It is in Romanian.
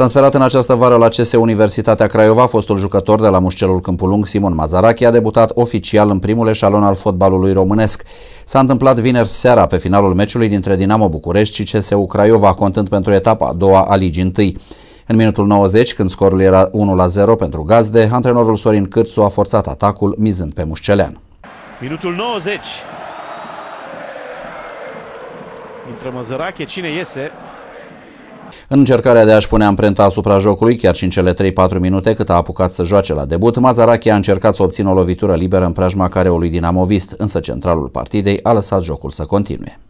Transferat în această vară la CS Universitatea Craiova, fostul jucător de la Mușcelul Câmpulung, Simon Mazarachi, a debutat oficial în primul eșalon al fotbalului românesc. S-a întâmplat vineri seara pe finalul meciului dintre Dinamo București și CSU Craiova, contând pentru etapa a doua a Ligii întâi. În minutul 90, când scorul era 1-0 pentru gazde, antrenorul Sorin Cârțu a forțat atacul mizând pe Mușcelean. Minutul 90. Intră Măzărache, cine iese? În încercarea de a-și pune amprenta asupra jocului, chiar și în cele 3-4 minute cât a apucat să joace la debut, Mazarachi a încercat să obțină o lovitură liberă în preajma careului dinamovist, însă centralul partidei a lăsat jocul să continue.